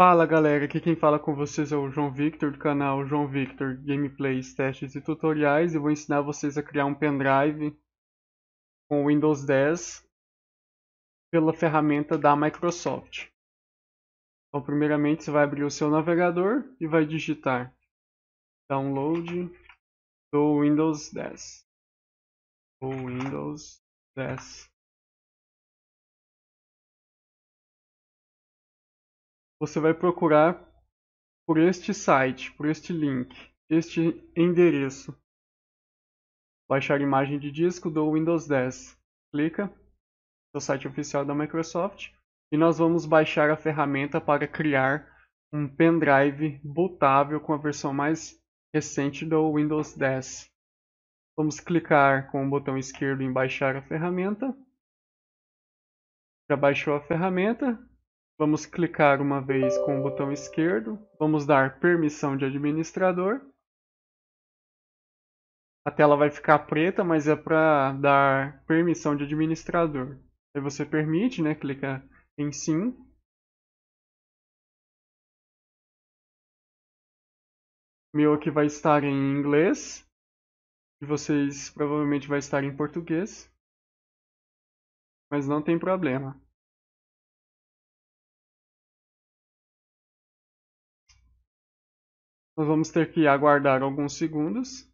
Fala galera, aqui quem fala com vocês é o João Victor do canal João Victor Gameplays, Testes e Tutoriais e vou ensinar vocês a criar um pendrive com Windows 10 pela ferramenta da Microsoft. Então primeiramente você vai abrir o seu navegador e vai digitar download do Windows 10 do Windows 10 você vai procurar por este site, por este link, este endereço. Baixar imagem de disco do Windows 10. Clica no site oficial da Microsoft e nós vamos baixar a ferramenta para criar um pendrive bootável com a versão mais recente do Windows 10. Vamos clicar com o botão esquerdo em baixar a ferramenta. Já baixou a ferramenta. Vamos clicar uma vez com o botão esquerdo, vamos dar permissão de administrador. A tela vai ficar preta, mas é para dar permissão de administrador. Aí você permite, né? Clica em sim. Meu aqui vai estar em inglês. E vocês provavelmente vai estar em português. Mas não tem problema. Nós vamos ter que aguardar alguns segundos.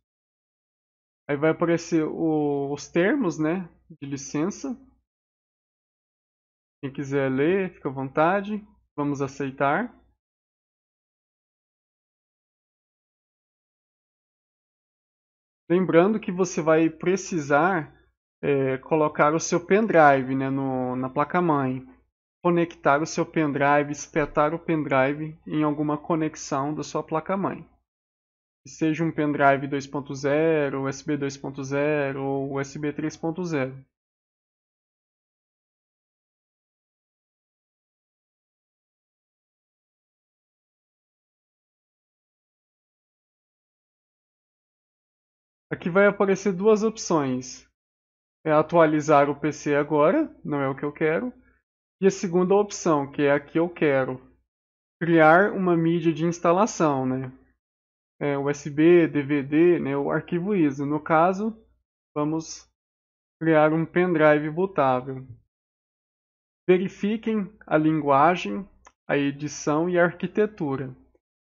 Aí vai aparecer o, os termos né, de licença. Quem quiser ler, fica à vontade. Vamos aceitar. Lembrando que você vai precisar é, colocar o seu pendrive né, no, na placa-mãe conectar o seu pendrive, espetar o pendrive em alguma conexão da sua placa-mãe. Seja um pendrive 2.0, USB 2.0 ou USB 3.0. Aqui vai aparecer duas opções. É atualizar o PC agora, não é o que eu quero, e a segunda opção, que é a que eu quero, criar uma mídia de instalação, né? É, USB, DVD, né? o arquivo ISO. No caso, vamos criar um pendrive bootável. Verifiquem a linguagem, a edição e a arquitetura.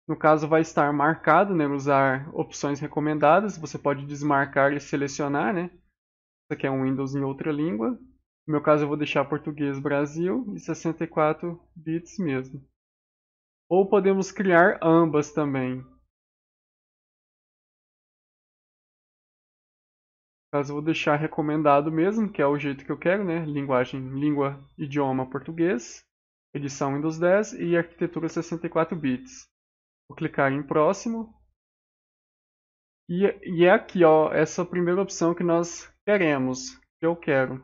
No caso, vai estar marcado, né? usar opções recomendadas. Você pode desmarcar e selecionar. Né? Isso aqui é um Windows em outra língua. No meu caso eu vou deixar português Brasil e 64 bits mesmo. Ou podemos criar ambas também. No caso eu vou deixar recomendado mesmo, que é o jeito que eu quero, né? Linguagem, língua, idioma português, edição Windows 10 e arquitetura 64 bits. Vou clicar em próximo. E, e é aqui, ó, essa primeira opção que nós queremos, que eu quero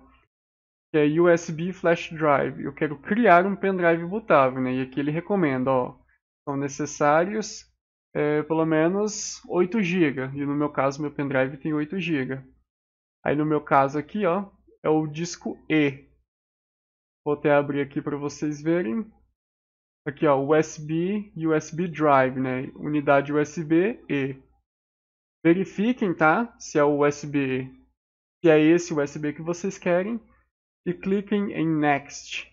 que é USB Flash Drive. Eu quero criar um pendrive bootável, né? E aqui ele recomenda, ó, são necessários é, pelo menos 8 GB. E no meu caso, meu pendrive tem 8 GB. Aí no meu caso aqui, ó, é o disco E. Vou até abrir aqui para vocês verem. Aqui, ó, USB, USB Drive, né? Unidade USB E. Verifiquem, tá? Se é o USB, se é esse USB que vocês querem e cliquem em Next.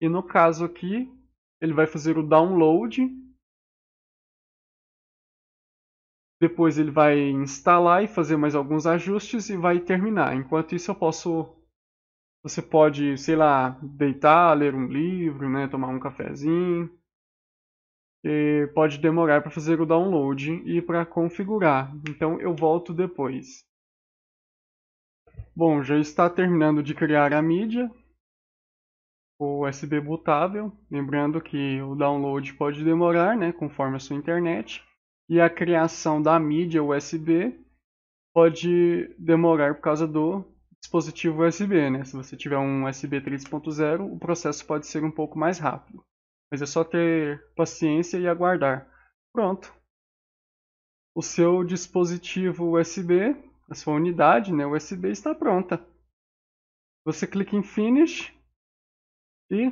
E no caso aqui, ele vai fazer o download. Depois ele vai instalar e fazer mais alguns ajustes e vai terminar. Enquanto isso eu posso você pode, sei lá, deitar, ler um livro, né, tomar um cafezinho. E pode demorar para fazer o download e para configurar. Então eu volto depois. Bom, já está terminando de criar a mídia, o USB bootável, lembrando que o download pode demorar, né, conforme a sua internet, e a criação da mídia USB pode demorar por causa do dispositivo USB, né? Se você tiver um USB 3.0, o processo pode ser um pouco mais rápido. Mas é só ter paciência e aguardar. Pronto. O seu dispositivo USB a sua unidade né, USB está pronta. Você clica em Finish e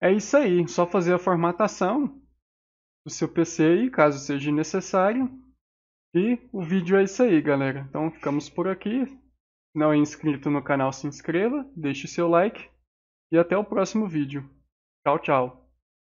é isso aí. Só fazer a formatação do seu PC aí, caso seja necessário. E o vídeo é isso aí, galera. Então ficamos por aqui. Se não é inscrito no canal, se inscreva, deixe seu like e até o próximo vídeo. Tchau, tchau.